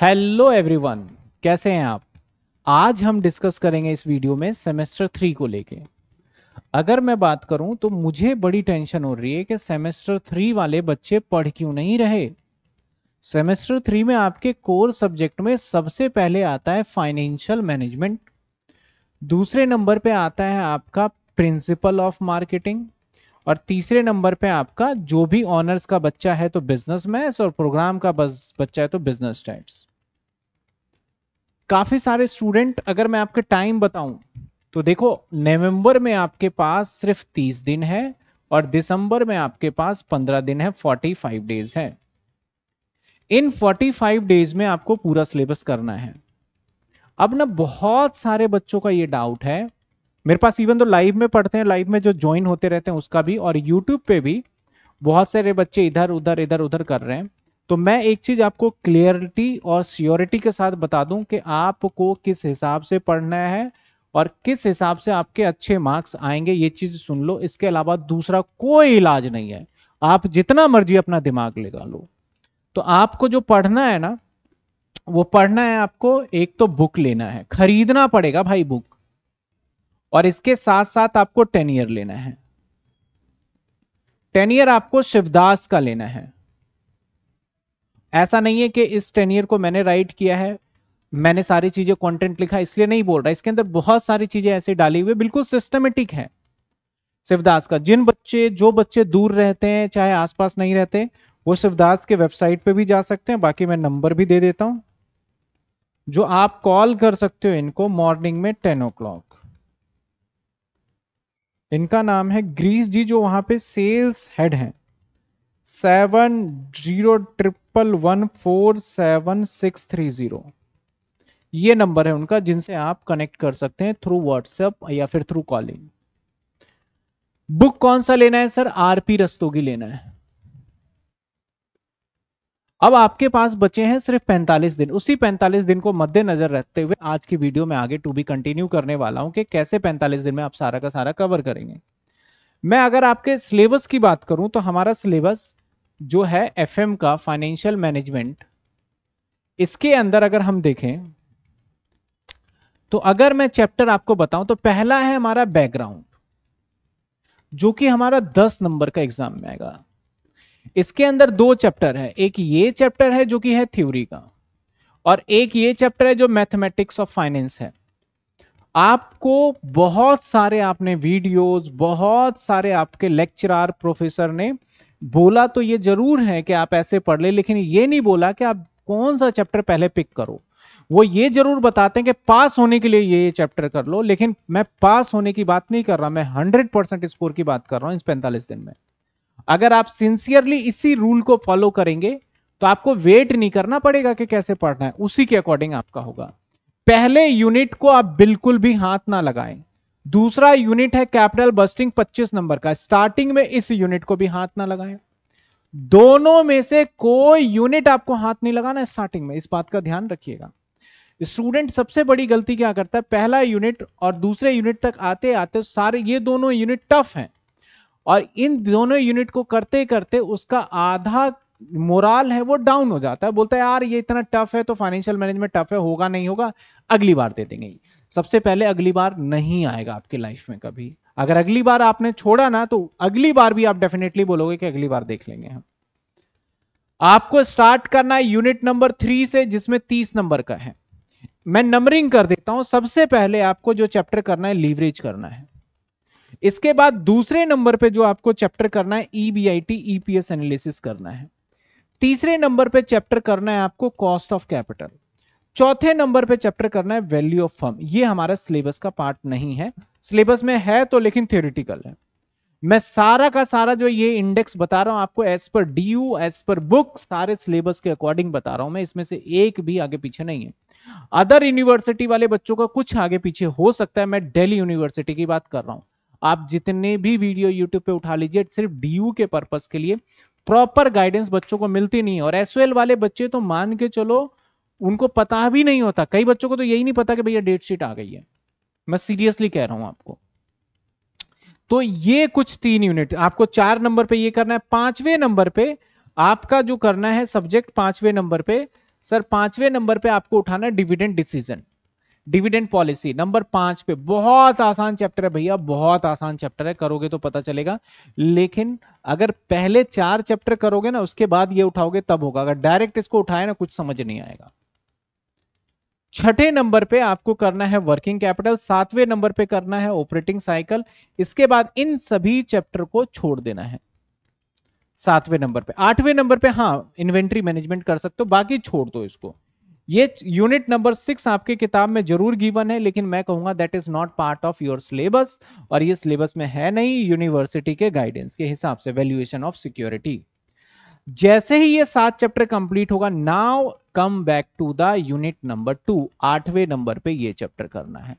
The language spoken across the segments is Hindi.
हेलो एवरीवन कैसे हैं आप आज हम डिस्कस करेंगे इस वीडियो में सेमेस्टर थ्री को लेके अगर मैं बात करूं तो मुझे बड़ी टेंशन हो रही है कि सेमेस्टर थ्री वाले बच्चे पढ़ क्यों नहीं रहे सेमेस्टर थ्री में आपके कोर सब्जेक्ट में सबसे पहले आता है फाइनेंशियल मैनेजमेंट दूसरे नंबर पे आता है आपका प्रिंसिपल ऑफ मार्केटिंग और तीसरे नंबर पे आपका जो भी ऑनर्स का बच्चा है तो बिजनेस मैथ्स और प्रोग्राम का बच्चा है तो बिजनेस स्टैट्स काफी सारे स्टूडेंट अगर मैं आपके टाइम बताऊं तो देखो नवंबर में आपके पास सिर्फ तीस दिन है और दिसंबर में आपके पास पंद्रह दिन है फोर्टी फाइव डेज है इन फोर्टी फाइव डेज में आपको पूरा सिलेबस करना है अब ना बहुत सारे बच्चों का ये डाउट है मेरे पास इवन तो लाइव में पढ़ते हैं लाइव में जो ज्वाइन होते रहते हैं उसका भी और यूट्यूब पे भी बहुत सारे बच्चे इधर उधर इधर उधर कर रहे हैं तो मैं एक चीज आपको क्लियरिटी और सियोरिटी के साथ बता दूं कि आपको किस हिसाब से पढ़ना है और किस हिसाब से आपके अच्छे मार्क्स आएंगे ये चीज सुन लो इसके अलावा दूसरा कोई इलाज नहीं है आप जितना मर्जी अपना दिमाग लगा लो तो आपको जो पढ़ना है ना वो पढ़ना है आपको एक तो बुक लेना है खरीदना पड़ेगा भाई बुक और इसके साथ साथ आपको टेन ईयर लेना है टेन ईयर आपको शिवदास का लेना है ऐसा नहीं है कि इस टेन ईयर को मैंने राइट किया है मैंने सारी चीजें कंटेंट लिखा इसलिए नहीं बोल रहा इसके अंदर बहुत सारी चीजें ऐसे डाली हुई बिल्कुल सिस्टमेटिक है शिवदास का जिन बच्चे जो बच्चे दूर रहते हैं चाहे आसपास नहीं रहते वो शिवदास के वेबसाइट पे भी जा सकते हैं बाकी मैं नंबर भी दे देता हूं जो आप कॉल कर सकते हो इनको मॉर्निंग में टेन ओ क्लॉक इनका नाम है ग्रीस जी जो वहां पे सेल्स हेड हैं seven zero triple one four seven six three zero ये नंबर है उनका जिनसे आप कनेक्ट कर सकते हैं थ्रू व्हाट्सएप या फिर थ्रू कॉलिंग बुक कौन सा लेना है सर आरपी रस्तोगी लेना है अब आपके पास बचे हैं सिर्फ 45 दिन उसी 45 दिन को मद्देनजर रखते हुए आज की वीडियो में आगे टू बी कंटिन्यू करने वाला हूं कि कैसे 45 दिन में आप सारा का सारा कवर करेंगे मैं अगर आपके सिलेबस की बात करूं तो हमारा सिलेबस जो है एफ का फाइनेंशियल मैनेजमेंट इसके अंदर अगर हम देखें तो अगर मैं चैप्टर आपको बताऊं तो पहला है हमारा बैकग्राउंड जो कि हमारा 10 नंबर का एग्जाम में आएगा इसके अंदर दो चैप्टर है एक ये चैप्टर है जो कि है थ्योरी का और एक ये चैप्टर है जो मैथमेटिक्स ऑफ फाइनेंस है आपको बहुत सारे आपने वीडियोस बहुत सारे आपके लेक्चरार प्रोफेसर ने बोला तो ये जरूर है कि आप ऐसे पढ़ ले लेकिन ये नहीं बोला कि आप कौन सा चैप्टर पहले पिक करो वो ये जरूर बताते हैं कि पास होने के लिए ये चैप्टर कर लो लेकिन मैं पास होने की बात नहीं कर रहा मैं हंड्रेड परसेंट स्कोर की बात कर रहा हूं इस पैंतालीस दिन में अगर आप सिंसियरली इसी रूल को फॉलो करेंगे तो आपको वेट नहीं करना पड़ेगा कि कैसे पढ़ना है उसी के अकॉर्डिंग आपका होगा पहले यूनिट को आप बिल्कुल भी हाथ ना लगाएं दूसरा यूनिट है कैपिटल बस्टिंग 25 नंबर का स्टार्टिंग में इस यूनिट को भी हाथ ना लगाएं दोनों में से कोई यूनिट आपको हाथ नहीं लगाना स्टार्टिंग में इस बात का ध्यान रखिएगा स्टूडेंट सबसे बड़ी गलती क्या करता है पहला यूनिट और दूसरे यूनिट तक आते आते सारे ये दोनों यूनिट टफ हैं और इन दोनों यूनिट को करते करते उसका आधा मोराल है वो डाउन हो जाता है बोलता है यार ये इतना टफ है तो फाइनेंशियल मैनेजमेंट टफ है होगा नहीं होगा अगली बार दे देंगे सबसे पहले अगली बार नहीं आएगा आपके लाइफ में कभी अगर अगली बार आपने छोड़ा ना तो अगली बार भी आप डेफिनेटली बोलोगे कि अगली बार देख लेंगे हम आपको स्टार्ट करना है यूनिट नंबर थ्री से जिसमें तीस नंबर का है मैं नंबरिंग कर देता हूं सबसे पहले आपको जो चैप्टर करना है लीवरेज करना है इसके बाद दूसरे नंबर पे जो आपको चैप्टर करना है E B I T analysis करना है तीसरे नंबर पे चैप्टर करना है आपको कॉस्ट ऑफ कैपिटल चौथे नंबर पे चैप्टर करना है वैल्यू ऑफ फर्म ये हमारा सिलेबस का पार्ट नहीं है सिलेबस में है तो लेकिन थियोरिटिकल है मैं सारा का सारा जो ये इंडेक्स बता रहा हूं आपको एज पर डी यू एज पर बुक सारे सिलेबस के अकॉर्डिंग बता रहा हूं मैं इसमें से एक भी आगे पीछे नहीं है अदर यूनिवर्सिटी वाले बच्चों का कुछ आगे पीछे हो सकता है मैं दिल्ली यूनिवर्सिटी की बात कर रहा हूं आप जितने भी वीडियो यूट्यूब पे उठा लीजिए सिर्फ डीयू के पर्पज के लिए प्रॉपर गाइडेंस बच्चों को मिलती नहीं है और एसओएल वाले बच्चे तो मान के चलो उनको पता भी नहीं होता कई बच्चों को तो यही नहीं पता कि भैया डेट शीट आ गई है मैं सीरियसली कह रहा हूं आपको तो ये कुछ तीन यूनिट आपको चार नंबर पे ये करना है पांचवे नंबर पे आपका जो करना है सब्जेक्ट पांचवे नंबर पे सर पांचवे नंबर पे आपको उठाना है dividend decision dividend policy number पांच पे बहुत आसान चैप्टर है भैया बहुत आसान चैप्टर है करोगे तो पता चलेगा लेकिन अगर पहले चार चैप्टर करोगे ना उसके बाद ये उठाओगे तब होगा अगर डायरेक्ट इसको उठाए ना कुछ समझ नहीं आएगा छठे नंबर पे आपको करना है वर्किंग कैपिटल सातवें नंबर पे करना है ऑपरेटिंग साइकिल इसके बाद इन सभी चैप्टर को छोड़ देना है सातवें नंबर पे आठवें नंबर पे हाँ इन्वेंट्री मैनेजमेंट कर सकते हो बाकी छोड़ दो इसको ये यूनिट नंबर सिक्स आपके किताब में जरूर गिवन है लेकिन मैं कहूंगा that is not part of your syllabus और ये सिलेबस में है नहीं यूनिवर्सिटी के गाइडेंस के हिसाब से वैल्यूएशन ऑफ सिक्योरिटी जैसे ही ये सात चैप्टर कंप्लीट होगा now come back to the unit number two आठवें नंबर पे ये चैप्टर करना है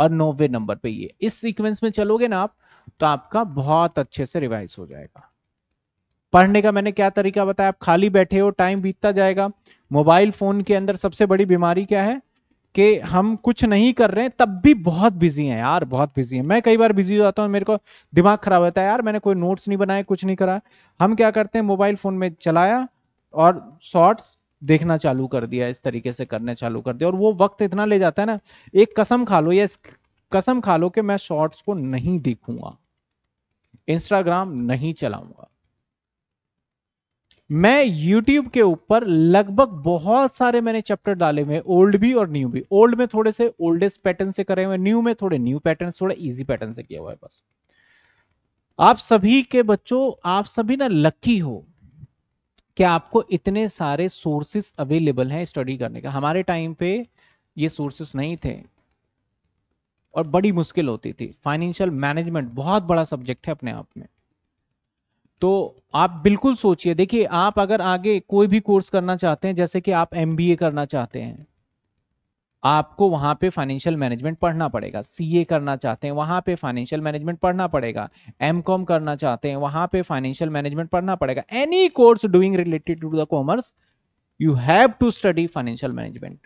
और नौवे नंबर पे ये इस सीक्वेंस में चलोगे ना आप तो आपका बहुत अच्छे से रिवाइज हो जाएगा पढ़ने का मैंने क्या तरीका बताया आप खाली बैठे हो टाइम बीतता जाएगा मोबाइल फोन के अंदर सबसे बड़ी बीमारी क्या है कि हम कुछ नहीं कर रहे हैं तब भी बहुत बिजी हैं यार बहुत बिजी हैं मैं कई बार बिजी हो जाता हूँ मेरे को दिमाग खराब होता है यार मैंने कोई नोट्स नहीं बनाए कुछ नहीं करा हम क्या करते हैं मोबाइल फोन में चलाया और शॉर्ट्स देखना चालू कर दिया इस तरीके से करने चालू कर दिया और वो वक्त इतना ले जाता है ना एक कसम खा लो या कसम खा लो कि मैं शॉर्ट्स को नहीं देखूंगा इंस्टाग्राम नहीं चलाऊंगा मैं YouTube के ऊपर लगभग बहुत सारे मैंने चैप्टर डाले हुए ओल्ड भी और न्यू भी ओल्ड में थोड़े से ओल्डेस्ट पैटर्न से करे हुए न्यू में थोड़े न्यू पैटर्न थोड़े इजी पैटर्न से किया हुआ है बस आप सभी के बच्चों आप सभी ना लकी हो क्या आपको इतने सारे सोर्सेस अवेलेबल हैं स्टडी करने का हमारे टाइम पे ये सोर्सेस नहीं थे और बड़ी मुश्किल होती थी फाइनेंशियल मैनेजमेंट बहुत बड़ा सब्जेक्ट है अपने आप में तो आप बिल्कुल सोचिए देखिए आप अगर आगे कोई भी कोर्स करना चाहते हैं जैसे कि आप एम करना चाहते हैं आपको वहां पे फाइनेंशियल मैनेजमेंट पढ़ना पड़ेगा सीए करना चाहते हैं वहां पे फाइनेंशियल मैनेजमेंट पढ़ना पड़ेगा एमकॉम करना चाहते हैं वहां पे फाइनेंशियल मैनेजमेंट पढ़ना पड़ेगा any course doing related to the commerce you have to study financial management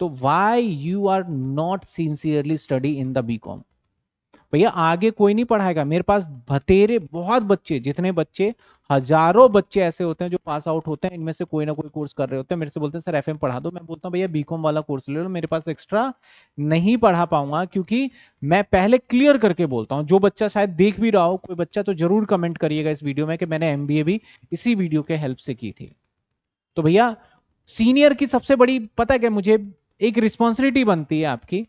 तो why you are not sincerely study in the B com भैया आगे कोई नहीं पढ़ाएगा मेरे पास भतेरे बहुत बच्चे जितने बच्चे हजारों बच्चे ऐसे होते हैं जो पास आउट होते हैं इनमें से कोई ना कोई कोर्स कर रहे होते हैं मेरे से बोलते हैं सर एफएम पढ़ा दो मैं बोलता हूँ भैया बीकॉम वाला कोर्स ले लो मेरे पास एक्स्ट्रा नहीं पढ़ा पाऊंगा क्योंकि मैं पहले क्लियर करके बोलता हूँ जो बच्चा शायद देख भी रहा हो कोई बच्चा तो जरूर कमेंट करिएगा इस वीडियो में कि मैंने एम भी इसी वीडियो के हेल्प से की थी तो भैया सीनियर की सबसे बड़ी पता है क्या मुझे एक रिस्पॉन्सिबिलिटी बनती है आपकी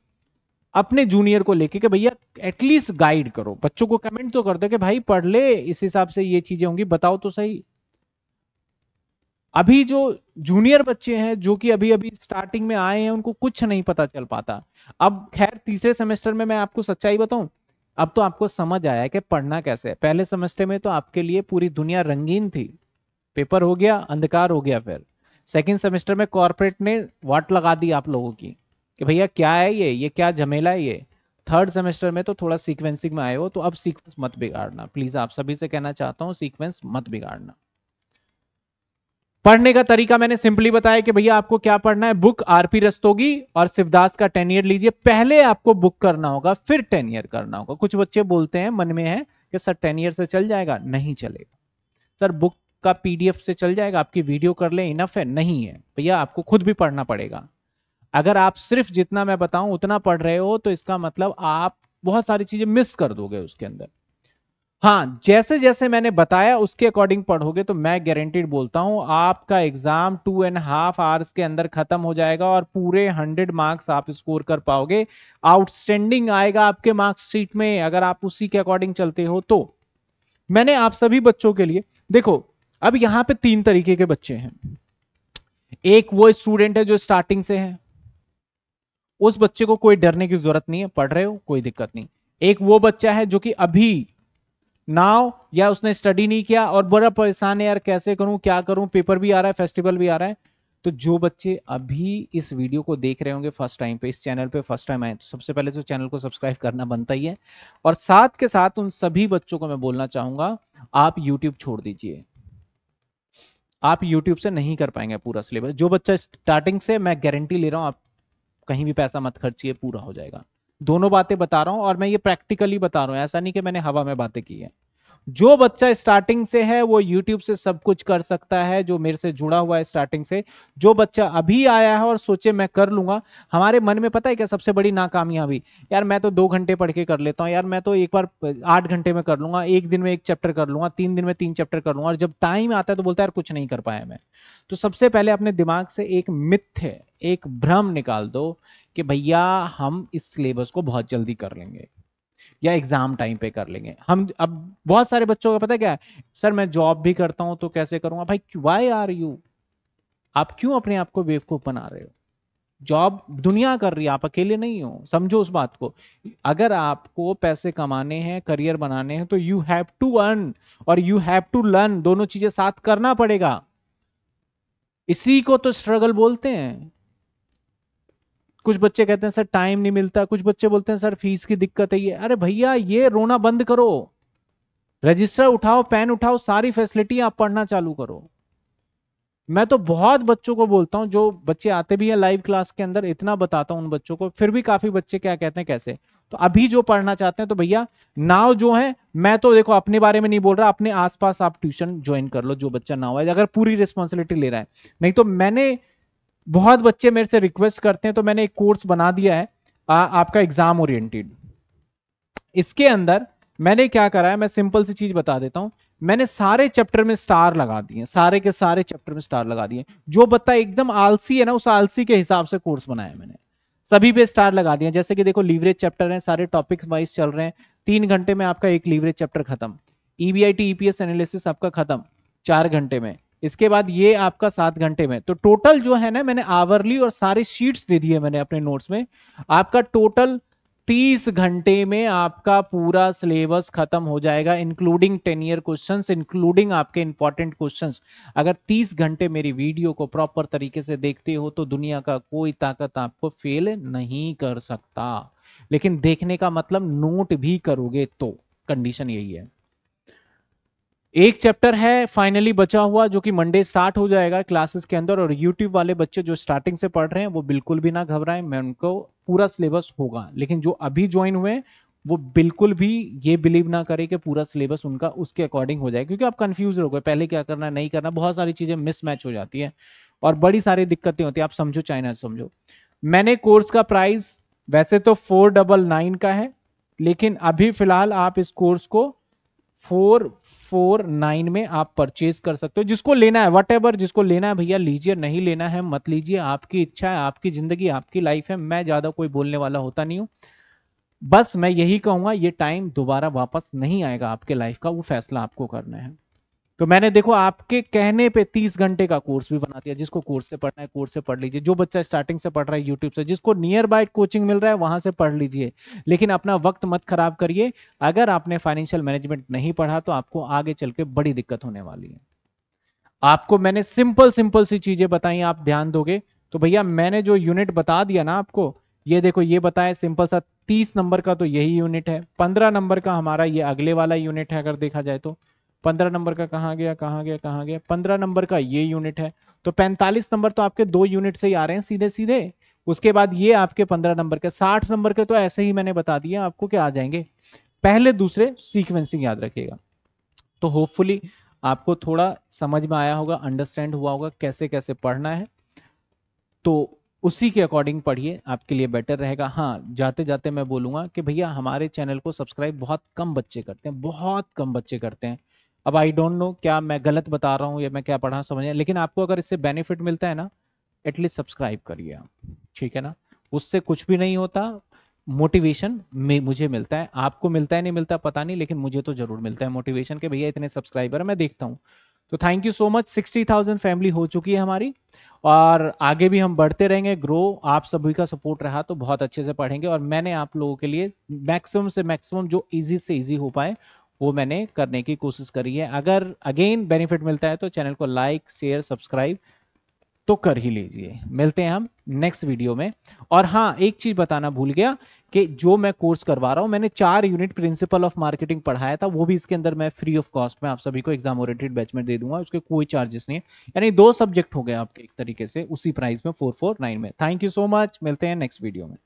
अपने जूनियर को लेके भैया एटलीस्ट गाइड करो बच्चों को कमेंट तो कर दो कि भाई पढ़ ले इस हिसाब से ये चीजें होंगी बताओ तो सही अभी जो जूनियर बच्चे हैं जो कि अभी अभी स्टार्टिंग में आए हैं उनको कुछ नहीं पता चल पाता अब खैर तीसरे सेमेस्टर में मैं आपको सच्चाई बताऊं अब तो आपको समझ आया कि पढ़ना कैसे है पहले सेमेस्टर में तो आपके लिए पूरी दुनिया रंगीन थी पेपर हो गया अंधकार हो गया फिर सेकेंड सेमेस्टर में कॉरपोरेट ने वाट लगा दी आप लोगों की कि भैया क्या है ये ये क्या झमेला है ये थर्ड सेमेस्टर में तो थोड़ा सीक्वेंसिंग में आए हो तो अब सीक्वेंस मत बिगाड़ना प्लीज आप सभी से कहना चाहता हूँ सीक्वेंस मत बिगाड़ना पढ़ने का तरीका मैंने सिंपली बताया कि भैया आपको क्या पढ़ना है बुक आरपी रस्तोगी और शिवदास का टेन ईयर लीजिए पहले आपको बुक करना होगा फिर टेन ईयर करना होगा कुछ बच्चे बोलते हैं मन में है कि सर टेन ईयर से चल जाएगा नहीं चलेगा सर बुक का पीडीएफ से चल जाएगा आपकी वीडियो कर ले इनफ है नहीं है भैया आपको खुद भी पढ़ना पड़ेगा अगर आप सिर्फ जितना मैं बताऊं उतना पढ़ रहे हो तो इसका मतलब आप बहुत सारी चीजें मिस कर दोगे उसके अंदर हाँ जैसे जैसे मैंने बताया उसके अकॉर्डिंग पढ़ोगे तो मैं गारंटीड बोलता हूं आपका exam two and half hours के अंदर खत्म हो जाएगा और पूरे हंड्रेड मार्क्स आप स्कोर कर पाओगे आउटस्टैंडिंग आएगा आपके मार्क्सिट में अगर आप उसी के अकॉर्डिंग चलते हो तो मैंने आप सभी बच्चों के लिए देखो अब यहां पर तीन तरीके के बच्चे हैं एक वो स्टूडेंट है जो स्टार्टिंग से है उस बच्चे को कोई डरने की जरूरत नहीं है पढ़ रहे हो कोई दिक्कत नहीं एक वो बच्चा है जो कि अभी नाव या उसने स्टडी नहीं किया और बड़ा परेशान है यार कैसे करूं क्या करूं पेपर भी आ रहा है फेस्टिवल भी आ रहा है तो जो बच्चे अभी इस वीडियो को देख रहे होंगे फर्स्ट टाइम पे इस चैनल पे फर्स्ट टाइम आए तो सबसे पहले तो चैनल को सब्सक्राइब करना बनता ही है और साथ के साथ उन सभी बच्चों को मैं बोलना चाहूंगा आप यूट्यूब छोड़ दीजिए आप यूट्यूब से नहीं कर पाएंगे पूरा सिलेबस जो बच्चा स्टार्टिंग से मैं गारंटी ले रहा हूं आप कहीं भी पैसा मत खर्चिए पूरा हो जाएगा दोनों बातें बता रहा हूँ और मैं ये प्रैक्टिकली बता रहा हूँ ऐसा नहीं कि मैंने हवा में बातें की है जो बच्चा स्टार्टिंग से है वो यूट्यूब से सब कुछ कर सकता है जो मेरे से जुड़ा हुआ है स्टार्टिंग से जो बच्चा अभी आया है और सोचे मैं कर लूंगा हमारे मन में पता है क्या सबसे बड़ी नाकामयाबी यार मैं तो दो घंटे पढ़ के कर लेता हूँ यार मैं तो एक बार आठ घंटे में कर लूंगा एक दिन में एक चैप्टर कर लूंगा तीन दिन में तीन चैप्टर कर लूंगा और जब टाइम आता है तो बोलता है यार कुछ नहीं कर पाया मैं तो सबसे पहले अपने दिमाग से एक मिथ्य एक भ्रम निकाल दो कि भैया हम इस सिलेबस को बहुत जल्दी कर लेंगे या एग्जाम टाइम पे कर लेंगे हम अब बहुत सारे बच्चों का पता क्या है सर मैं जॉब भी करता हूं तो कैसे करूंगा भाई वाई आर यू आप क्यों अपने आप को बेवकूफ बना रहे हो जॉब दुनिया कर रही है आप अकेले नहीं हो समझो उस बात को अगर आपको पैसे कमाने हैं करियर बनाने हैं तो यू हैव टू अर्न और यू हैव टू लर्न दोनों चीजें साथ करना पड़ेगा इसी को तो स्ट्रगल बोलते हैं कुछ बच्चे कहते हैं सर टाइम नहीं मिलता कुछ बच्चे बोलते हैं सर फीस की दिक्कत है ये अरे भैया ये रोना बंद करो रजिस्टर उठाओ पेन उठाओ सारी फैसिलिटी आप पढ़ना चालू करो मैं तो बहुत बच्चों को बोलता हूँ जो बच्चे आते भी हैं लाइव क्लास के अंदर इतना बताता हूँ उन बच्चों को फिर भी काफी बच्चे क्या कहते हैं कैसे तो अभी जो पढ़ना चाहते हैं तो भैया नाव जो है मैं तो देखो अपने बारे में नहीं बोल रहा अपने आसपास आप ट्यूशन ज्वाइन कर लो जो बच्चा नाव है अगर पूरी रिस्पॉन्सिबिलिटी ले रहा है नहीं तो मैंने बहुत बच्चे मेरे से रिक्वेस्ट करते हैं तो मैंने एक कोर्स बना दिया है आ, आपका एग्जाम ओरिएंटेड इसके अंदर मैंने क्या करा है मैं सिंपल सी चीज बता देता हूं मैंने सारे चैप्टर में स्टार लगा दिए सारे के सारे चैप्टर में स्टार लगा दिए जो बता एकदम आलसी है ना उस आलसी के हिसाब से कोर्स बनाया मैंने सभी पे स्टार लगा दिए जैसे कि देखो लीवरेज चैप्टर है सारे टॉपिक वाइज चल रहे हैं तीन घंटे में आपका एक लीवरेज चैप्टर खत्म ईबीआईटी ईपीएस एनालिसिस आपका खत्म चार घंटे में इसके बाद ये आपका सात घंटे में तो टोटल जो है ना मैंने आवरली और सारी शीट्स दे दिए मैंने अपने नोट्स में आपका टोटल तीस घंटे में आपका पूरा सिलेबस खत्म हो जाएगा including ten year question including आपके इंपॉर्टेंट क्वेश्चन अगर तीस घंटे मेरी वीडियो को प्रॉपर तरीके से देखते हो तो दुनिया का कोई ताकत आपको फेल नहीं कर सकता लेकिन देखने का मतलब नोट भी करोगे तो कंडीशन यही है एक चैप्टर है फाइनली बचा हुआ जो कि मंडे स्टार्ट हो जाएगा क्लासेस के अंदर और यूट्यूब वाले बच्चे जो स्टार्टिंग से पढ़ रहे हैं वो बिल्कुल भी ना घबराएं मैं उनको पूरा सिलेबस होगा लेकिन जो अभी ज्वाइन हुए वो बिल्कुल भी ये बिलीव ना करे कि पूरा सिलेबस उनका उसके अकॉर्डिंग हो जाए क्योंकि आप कंफ्यूज गए पहले क्या करना नहीं करना बहुत सारी चीज़ें मिसमैच हो जाती है और बड़ी सारी दिक्कतें होती है आप समझो चाइना समझो मैंने कोर्स का प्राइस वैसे तो फोर डबल नाइन का है लेकिन अभी फिलहाल आप इस कोर्स को फोर फोर नाइन में आप परचेज कर सकते हो जिसको लेना है वट एवर जिसको लेना है भैया लीजिए नहीं लेना है मत लीजिए आपकी इच्छा है आपकी जिंदगी आपकी लाइफ है मैं ज़्यादा कोई बोलने वाला होता नहीं हूँ बस मैं यही कहूंगा ये टाइम दोबारा वापस नहीं आएगा आपके लाइफ का वो फैसला आपको करना है तो मैंने देखो आपके कहने पे तीस घंटे का कोर्स भी बना दिया जिसको कोर्स से पढ़ना है कोर्स से पढ़ लीजिए जो बच्चा स्टार्टिंग से पढ़ रहा है यूट्यूब से जिसको नियर बाय कोचिंग मिल रहा है वहां से पढ़ लीजिए लेकिन अपना वक्त मत खराब करिए अगर आपने फाइनेंशियल मैनेजमेंट नहीं पढ़ा तो आपको आगे चल के बड़ी दिक्कत होने वाली है आपको मैंने सिंपल सिंपल सी चीजें बताई आप ध्यान दोगे तो भैया मैंने जो यूनिट बता दिया ना आपको ये देखो ये बताया सिंपल सा तीस नंबर का तो यही यूनिट है पंद्रह नंबर का हमारा ये अगले वाला यूनिट है अगर देखा जाए तो पंद्रह नंबर का कहाँ गया कहाँ गया कहाँ गया पंद्रह नंबर का ये यूनिट है तो पैंतालीस नंबर तो आपके दो यूनिट से ही आ रहे हैं सीधे सीधे उसके बाद ये आपके पंद्रह नंबर के साठ नंबर के तो ऐसे ही मैंने बता दिया आपको क्या आ जाएंगे पहले दूसरे सीक्वेंसिंग याद रखिएगा तो होपफुली आपको थोड़ा समझ में आया होगा अंडरस्टैंड हुआ होगा कैसे कैसे पढ़ना है तो उसी के अकॉर्डिंग पढ़िए आपके लिए बेटर रहेगा हाँ जाते जाते मैं बोलूँगा कि भैया हमारे चैनल को सब्सक्राइब बहुत कम बच्चे करते हैं बहुत कम बच्चे करते हैं अब आई डोंट नो क्या मैं गलत बता रहा हूँ या मैं क्या पढ़ा समझ लेकिन आपको अगर इससे बेनिफिट मिलता है ना एटलीस्ट सब्सक्राइब करिए आप ठीक है ना उससे कुछ भी नहीं होता मोटिवेशन मुझे मिलता है आपको मिलता है नहीं मिलता पता नहीं लेकिन मुझे तो जरूर मिलता है मोटिवेशन के भैया इतने सब्सक्राइबर मैं देखता हूँ तो thank you so much sixty thousand family हो चुकी है हमारी और आगे भी हम बढ़ते रहेंगे ग्रो आप सभी का सपोर्ट रहा तो बहुत अच्छे से पढ़ेंगे और मैंने आप लोगों के लिए मैक्सिमम से मैक्सिमम जो इजी से इजी हो पाए वो मैंने करने की कोशिश करी है अगर अगेन बेनिफिट मिलता है तो चैनल को लाइक शेयर सब्सक्राइब तो कर ही लीजिए मिलते हैं हम नेक्स्ट वीडियो में और हाँ एक चीज बताना भूल गया कि जो मैं कोर्स करवा रहा हूँ मैंने चार यूनिट प्रिंसिपल ऑफ मार्केटिंग पढ़ाया था वो भी इसके अंदर मैं फ्री ऑफ कॉस्ट में आप सभी को एग्जाम ओरिएंटेड बैच में दे दूंगा उसके कोई चार्जेस नहीं है यानी दो सब्जेक्ट हो गए आपके एक तरीके से उसी प्राइस में फोर फोर नाइन में थैंक यू सो मच मिलते हैं नेक्स्ट वीडियो में